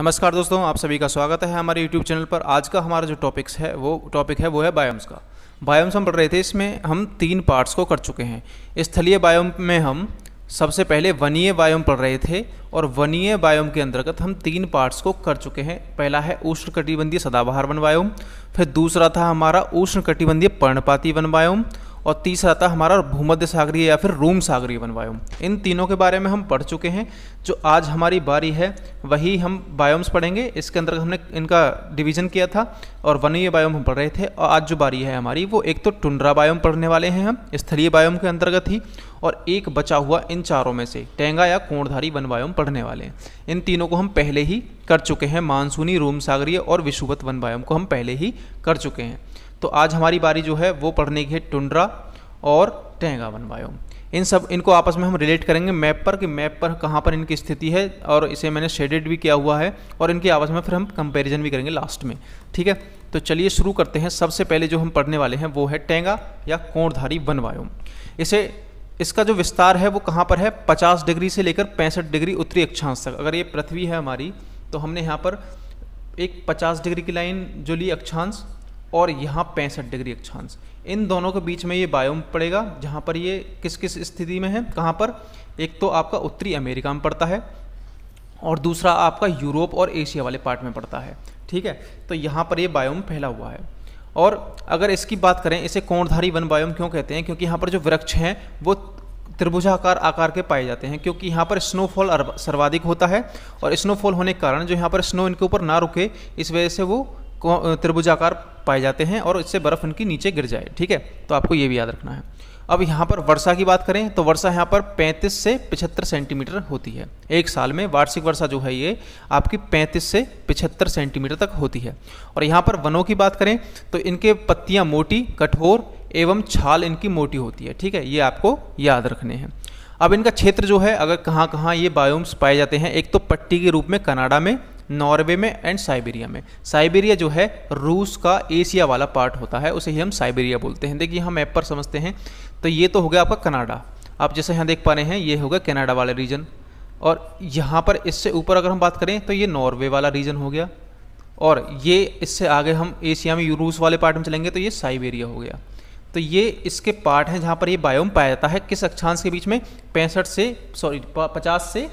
नमस्कार दोस्तों आप सभी का स्वागत है हमारे YouTube चैनल पर आज का हमारा जो टॉपिक्स है वो टॉपिक है वो है बायोम्स का बायोम्स हम पढ़ रहे थे इसमें हम तीन पार्ट्स को कर चुके हैं स्थलीय बायोम में हम सबसे पहले वनीय बायोम पढ़ रहे थे और वनीय बायोम के अंतर्गत हम तीन पार्ट्स को कर चुके हैं पहला है उष्ण कटिबंधीय सदाबहार वन बायोम फिर दूसरा था हमारा उष्ण कटिबंधीय पर्णपाती वन बायोम और तीसरा था हमारा भूमध्य सागरीय या फिर रूम सागरीय वन इन तीनों के बारे में हम पढ़ चुके हैं जो आज हमारी बारी है वही हम बायोम्स पढ़ेंगे इसके अंदर हमने इनका डिवीजन किया था और वनीय बायोम हम पढ़ रहे थे और आज जो बारी है हमारी वो एक तो टुंड्रा बायोम पढ़ने वाले हैं हम स्थलीय बायोम के अंतर्गत ही और एक बचा हुआ इन चारों में से टेंगा या कोणधारी वन वायोम पढ़ने वाले हैं इन तीनों को हम पहले ही कर चुके हैं मानसूनी रूम सागरीय और विषुवत वन वायोम को हम पहले ही कर चुके हैं तो आज हमारी बारी जो है वो पढ़ने की है टुंड्रा और टेंगा वन बायोम इन सब इनको आपस में हम रिलेट करेंगे मैप पर कि मैप पर कहाँ पर इनकी स्थिति है और इसे मैंने शेडेड भी किया हुआ है और इनके आपस में फिर हम कंपैरिजन भी करेंगे लास्ट में ठीक है तो चलिए शुरू करते हैं सबसे पहले जो हम पढ़ने वाले हैं वो है टेंगा या कोणधारी वनवायोम इसे इसका जो विस्तार है वो कहाँ पर है पचास डिग्री से लेकर पैंसठ डिग्री उत्तरी अक्षांश तक अगर ये पृथ्वी है हमारी तो हमने यहाँ पर एक पचास डिग्री की लाइन जो ली अक्षांश और यहाँ पैंसठ डिग्री अक्षांश इन दोनों के बीच में ये बायोम पड़ेगा जहाँ पर ये किस किस स्थिति में है कहाँ पर एक तो आपका उत्तरी अमेरिका में पड़ता है और दूसरा आपका यूरोप और एशिया वाले पार्ट में पड़ता है ठीक है तो यहाँ पर ये बायोम फैला हुआ है और अगर इसकी बात करें इसे कोणधारी वन बायोम क्यों कहते हैं क्योंकि यहाँ पर जो वृक्ष हैं वो त्रिभुजाकार आकार के पाए जाते हैं क्योंकि यहाँ पर स्नोफॉल सर्वाधिक होता है और स्नोफॉल होने के कारण जो यहाँ पर स्नो इनके ऊपर ना रुके इस वजह से वो त्रिभुजाकार पाए जाते हैं और इससे बर्फ़ इनकी नीचे गिर जाए ठीक है तो आपको ये भी याद रखना है अब यहाँ पर वर्षा की बात करें तो वर्षा यहाँ पर 35 से 75 सेंटीमीटर होती है एक साल में वार्षिक वर्षा जो है ये आपकी 35 से 75 सेंटीमीटर तक होती है और यहाँ पर वनों की बात करें तो इनके पत्तियाँ मोटी कठोर एवं छाल इनकी मोटी होती है ठीक है ये आपको याद रखने हैं अब इनका क्षेत्र जो है अगर कहाँ कहाँ ये बायोम्स पाए जाते हैं एक तो पट्टी के रूप में कनाडा में नॉर्वे में एंड साइबेरिया में साइबेरिया जो है रूस का एशिया वाला पार्ट होता है उसे ही हम साइबेरिया बोलते हैं देखिए हम ऐप पर समझते हैं तो ये तो हो गया आपका कनाडा आप जैसे यहाँ देख पा रहे हैं ये हो गया कनाडा वाला रीजन और यहाँ पर इससे ऊपर अगर हम बात करें तो ये नॉर्वे वाला रीजन हो गया और ये इससे आगे हम एशिया में रूस वाले पार्ट में चलेंगे तो ये साइबेरिया हो गया तो ये इसके पार्ट हैं जहाँ पर ये बायोम पाया जाता है किस अक्षांश के बीच में पैंसठ से सॉरी पचास से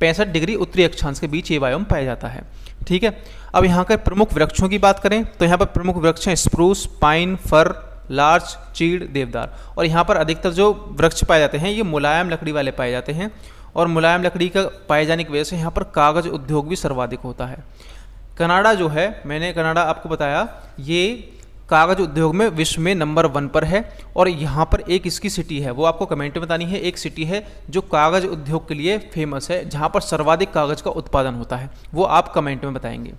पैंसठ डिग्री उत्तरी अक्षांश के बीच ये वायोम पाया जाता है ठीक है अब यहाँ के प्रमुख वृक्षों की बात करें तो यहाँ पर प्रमुख वृक्ष हैं स्प्रूस पाइन फर लार्ज चीड़ देवदार और यहाँ पर अधिकतर जो वृक्ष पाए जाते हैं ये मुलायम लकड़ी वाले पाए जाते हैं और मुलायम लकड़ी का पाए जाने की वजह से यहाँ पर कागज़ उद्योग भी सर्वाधिक होता है कनाडा जो है मैंने कनाडा आपको बताया ये कागज उद्योग में विश्व में नंबर वन पर है और यहाँ पर एक इसकी सिटी है वो आपको कमेंट में बतानी है एक सिटी है जो कागज उद्योग के लिए फेमस है जहाँ पर सर्वाधिक कागज का उत्पादन होता है वो आप कमेंट में बताएंगे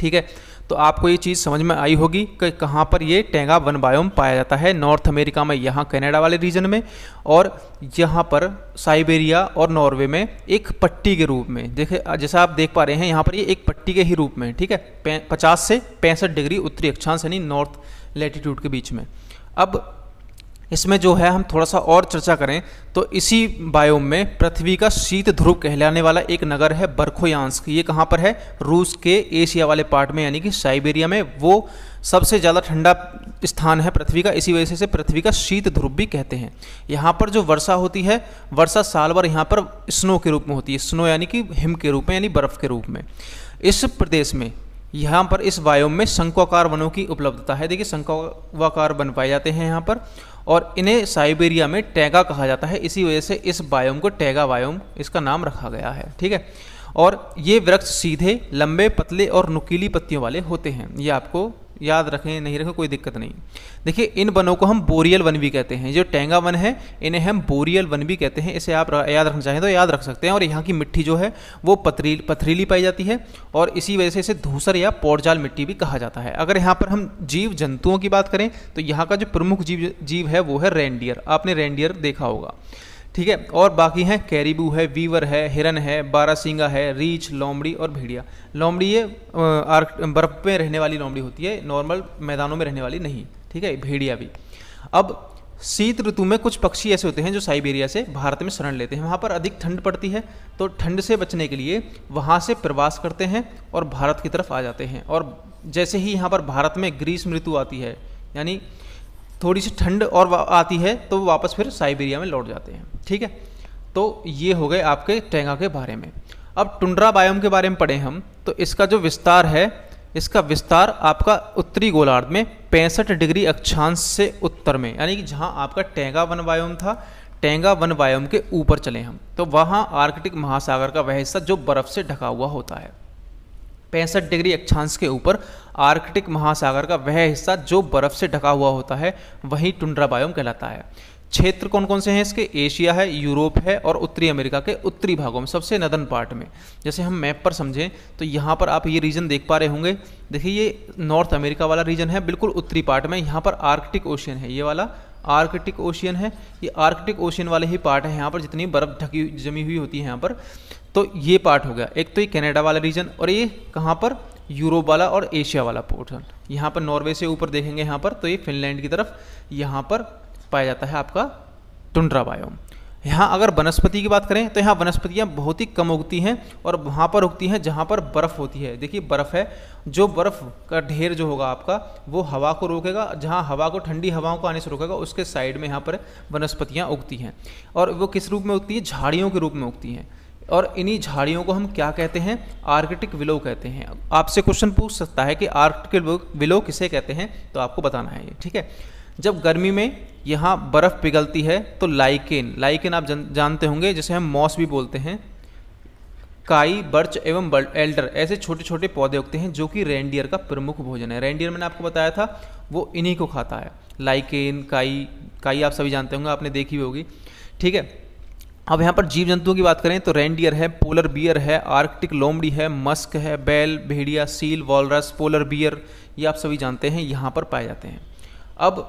ठीक है तो आपको ये चीज़ समझ में आई होगी कि कहाँ पर ये टेंगा वन बायोम पाया जाता है नॉर्थ अमेरिका में यहाँ कनाडा वाले रीजन में और यहाँ पर साइबेरिया और नॉर्वे में एक पट्टी के रूप में देखे जैसा आप देख पा रहे हैं यहाँ पर ये एक पट्टी के ही रूप में ठीक है पचास से पैंसठ डिग्री उत्तरी अक्षांश यानी नॉर्थ लेटीट्यूड के बीच में अब इसमें जो है हम थोड़ा सा और चर्चा करें तो इसी बायोम में पृथ्वी का शीत ध्रुव कहलाने वाला एक नगर है बर्खोयांस्क ये कहाँ पर है रूस के एशिया वाले पार्ट में यानी कि साइबेरिया में वो सबसे ज़्यादा ठंडा स्थान है पृथ्वी का इसी वजह से पृथ्वी का शीत ध्रुव भी कहते हैं यहाँ पर जो वर्षा होती है वर्षा साल भर यहाँ पर स्नो के रूप में होती है स्नो यानी कि हिम के रूप में यानी बर्फ़ के रूप में इस प्रदेश में यहाँ पर इस वायोम में शंकुआकार वनों की उपलब्धता है देखिए शंकुआकार वन पाए जाते हैं यहाँ पर और इन्हें साइबेरिया में टैगा कहा जाता है इसी वजह से इस बायोम को टैगा बायोम इसका नाम रखा गया है ठीक है और ये वृक्ष सीधे लंबे पतले और नुकीली पत्तियों वाले होते हैं ये आपको याद रखें नहीं रखें कोई दिक्कत नहीं देखिए इन वनों को हम बोरियल वन भी कहते हैं जो टेंगा वन है इन्हें हम बोरियल वन भी कहते हैं इसे आप याद रखना चाहें तो याद रख सकते हैं और यहाँ की मिट्टी जो है वो पथरी पथरीली पाई जाती है और इसी वजह से इसे धूसर या पौड़जाल मिट्टी भी कहा जाता है अगर यहाँ पर हम जीव जंतुओं की बात करें तो यहाँ का जो प्रमुख जीव जीव है वो है रेंडियर आपने रेंडियर देखा होगा ठीक है और बाकी हैं कैरीबू है वीवर है हिरन है बारासिंगा है रीछ लोमड़ी और भेड़िया लोमड़ी ये बर्फ में रहने वाली लोमड़ी होती है नॉर्मल मैदानों में रहने वाली नहीं ठीक है भेड़िया भी अब शीत ऋतु में कुछ पक्षी ऐसे होते हैं जो साइबेरिया से भारत में शरण लेते हैं वहाँ पर अधिक ठंड पड़ती है तो ठंड से बचने के लिए वहाँ से प्रवास करते हैं और भारत की तरफ आ जाते हैं और जैसे ही यहाँ पर भारत में ग्रीष्म ऋतु आती है यानी थोड़ी सी ठंड और आती है तो वापस फिर साइबेरिया में लौट जाते हैं ठीक है तो ये हो गए आपके टेंगा के बारे में अब टुंड्रा बायोम के बारे में पढ़े हम तो इसका जो विस्तार है इसका विस्तार आपका उत्तरी गोलार्ध में पैंसठ डिग्री अक्षांश से उत्तर में यानी कि जहाँ आपका टेंगा वन बायोम था टेंगा वन बायोम के ऊपर चले हम तो वहाँ आर्कटिक महासागर का वह हिस्सा जो बर्फ़ से ढका हुआ होता है पैंसठ डिग्री अक्षांश के ऊपर आर्कटिक महासागर का वह हिस्सा जो बर्फ से ढका हुआ होता है वही टुंड्रा बायोम कहलाता है क्षेत्र कौन कौन से हैं इसके एशिया है यूरोप है और उत्तरी अमेरिका के उत्तरी भागों में सबसे नदन पार्ट में जैसे हम मैप पर समझें तो यहाँ पर आप ये रीजन देख पा रहे होंगे देखिए ये नॉर्थ अमेरिका वाला रीजन है बिल्कुल उत्तरी पार्ट में यहाँ पर आर्कटिक ओशियन है ये वाला आर्कटिक ओशियन है ये आर्कटिक ओशियन वाले ही पार्ट है यहाँ पर जितनी बर्फ़ ढकी जमी हुई होती है यहाँ पर तो ये पार्ट हो गया एक तो ये कनाडा वाला रीजन और ये कहाँ पर यूरोप वाला और एशिया वाला पोर्शन यहाँ पर नॉर्वे से ऊपर देखेंगे यहाँ पर तो ये फिनलैंड की तरफ यहाँ पर पाया जाता है आपका टुंड्रा बायोम यहाँ अगर वनस्पति की बात करें तो यहाँ वनस्पतियाँ बहुत ही कम उगती हैं और वहाँ पर उगती हैं जहाँ पर बर्फ़ होती है देखिए बर्फ़ है जो बर्फ़ का ढेर जो होगा आपका वो हवा को रोकेगा जहाँ हवा को ठंडी हवाओं को आने से रोकेगा उसके साइड में यहाँ पर वनस्पतियाँ उगती हैं और वो किस रूप में उगती है झाड़ियों के रूप में उगती हैं और इन्हीं झाड़ियों को हम क्या कहते हैं आर्कटिक विलो कहते हैं आपसे क्वेश्चन पूछ सकता है कि आर्कटिक विलो किसे कहते हैं तो आपको बताना है ये ठीक है जब गर्मी में यहाँ बर्फ़ पिघलती है तो लाइकेन लाइकेन आप जन, जानते होंगे जिसे हम मॉस भी बोलते हैं काई बर्च एवं एल्डर ऐसे छोटे छोटे पौधे उगते हैं जो कि रेंडियर का प्रमुख भोजन है रेंडियर मैंने आपको बताया था वो इन्हीं को खाता है लाइकेन काई काई आप सभी जानते होंगे आपने देखी भी होगी ठीक है अब यहाँ पर जीव जंतुओं की बात करें तो रेंडियर है पोलर बियर है आर्कटिक लोमड़ी है मस्क है बैल भेड़िया सील वॉलरस पोलर बियर ये आप सभी जानते हैं यहाँ पर पाए जाते हैं अब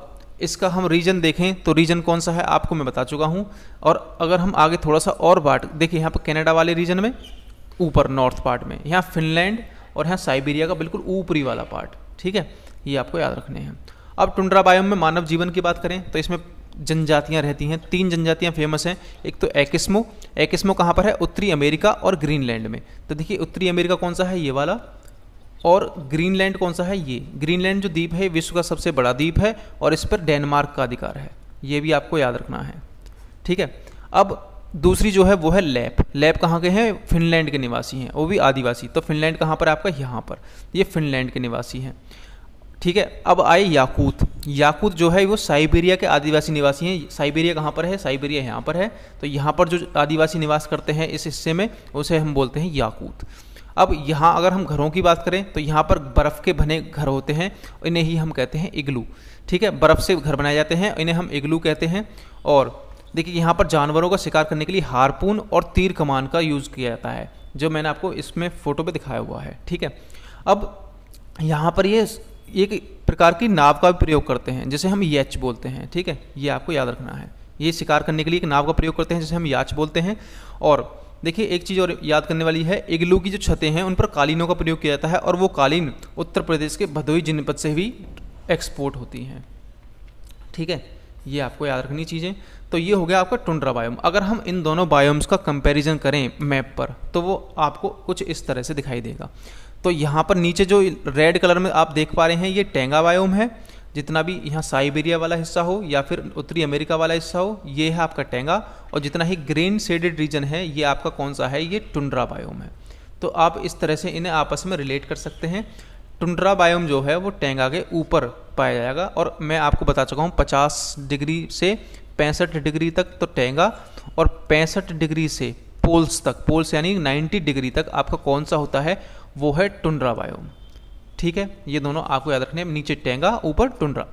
इसका हम रीजन देखें तो रीजन कौन सा है आपको मैं बता चुका हूँ और अगर हम आगे थोड़ा सा और बाट देखिए यहाँ पर कैनेडा वाले रीजन में ऊपर नॉर्थ पार्ट में यहाँ फिनलैंड और यहाँ साइबेरिया का बिल्कुल ऊपरी वाला पार्ट ठीक है ये आपको याद रखने हैं अब टुंड्रा बायोम में मानव जीवन की बात करें तो इसमें जनजातियाँ रहती हैं तीन जनजातियाँ फेमस हैं एक तो एक्स्मो एकिस्मो कहाँ पर है उत्तरी अमेरिका और ग्रीनलैंड में तो देखिए उत्तरी अमेरिका कौन सा है ये वाला और ग्रीनलैंड कौन सा है ये ग्रीनलैंड जो द्वीप है विश्व का सबसे बड़ा द्वीप है और इस पर डेनमार्क का अधिकार है ये भी आपको याद रखना है ठीक है अब दूसरी जो है वो है लैप लैप कहाँ के हैं फिनलैंड के निवासी हैं वो भी आदिवासी तो फिनलैंड कहाँ पर आपका यहाँ पर ये फिनलैंड के निवासी हैं ठीक है अब आए याकूत याकूत जो है वो साइबेरिया के आदिवासी निवासी हैं साइबेरिया कहाँ पर है साइबेरिया यहाँ पर है तो यहाँ पर जो आदिवासी निवास करते हैं इस हिस्से में उसे हम बोलते हैं याकूत अब यहाँ अगर हम घरों की बात करें तो यहाँ पर बर्फ़ के बने घर होते हैं इन्हें ही हम कहते हैं इग्लू ठीक है बर्फ़ से घर बनाए जाते हैं इन्हें हम इग्लू कहते हैं और देखिए यहाँ पर जानवरों का शिकार करने के लिए हारपून और तीर कमान का यूज़ किया जाता है जो मैंने आपको इसमें फ़ोटो पर दिखाया हुआ है ठीक है अब यहाँ पर ये एक प्रकार की नाव का भी प्रयोग करते हैं जैसे हम यच बोलते हैं ठीक है ये आपको याद रखना है ये शिकार करने के लिए एक नाव का प्रयोग करते हैं जैसे हम याच बोलते हैं और देखिए एक चीज़ और याद करने वाली है इग्लू की जो छतें हैं उन पर कालीनों का प्रयोग किया जाता है और वो कालीन उत्तर प्रदेश के भदोही जनपद से भी एक्सपोर्ट होती हैं ठीक है ये आपको याद रखनी चीज़ें तो ये हो गया आपका टुंड्रा बायोम अगर हम इन दोनों बायोम्स का कंपैरिजन करें मैप पर तो वो आपको कुछ इस तरह से दिखाई देगा तो यहाँ पर नीचे जो रेड कलर में आप देख पा रहे हैं ये टेंगा बायोम है जितना भी यहाँ साइबेरिया वाला हिस्सा हो या फिर उत्तरी अमेरिका वाला हिस्सा हो ये है आपका टेंगा और जितना ही ग्रीन सेडेड रीजन है ये आपका कौन सा है ये टुंड्रा बायोम है तो आप इस तरह से इन्हें आपस में रिलेट कर सकते हैं टुंड्रा बायोम जो है वो टेंगा के ऊपर पाया जाएगा और मैं आपको बता चुका हूँ पचास डिग्री से पैंसठ डिग्री तक तो टेंगा और पैंसठ डिग्री से पोल्स तक पोल्स यानी 90 डिग्री तक आपका कौन सा होता है वो है टुंड्रा बायोम ठीक है ये दोनों आपको याद रखने हैं नीचे टेंगा ऊपर टुंड्रा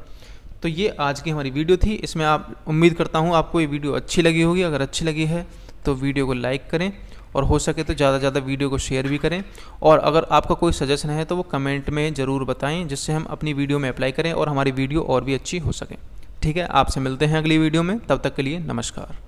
तो ये आज की हमारी वीडियो थी इसमें आप उम्मीद करता हूँ आपको ये वीडियो अच्छी लगी होगी अगर अच्छी लगी है तो वीडियो को लाइक करें और हो सके तो ज़्यादा से ज़्यादा वीडियो को शेयर भी करें और अगर आपका कोई सजेशन है तो वो कमेंट में ज़रूर बताएं जिससे हम अपनी वीडियो में अप्लाई करें और हमारी वीडियो और भी अच्छी हो सके ठीक है आपसे मिलते हैं अगली वीडियो में तब तक के लिए नमस्कार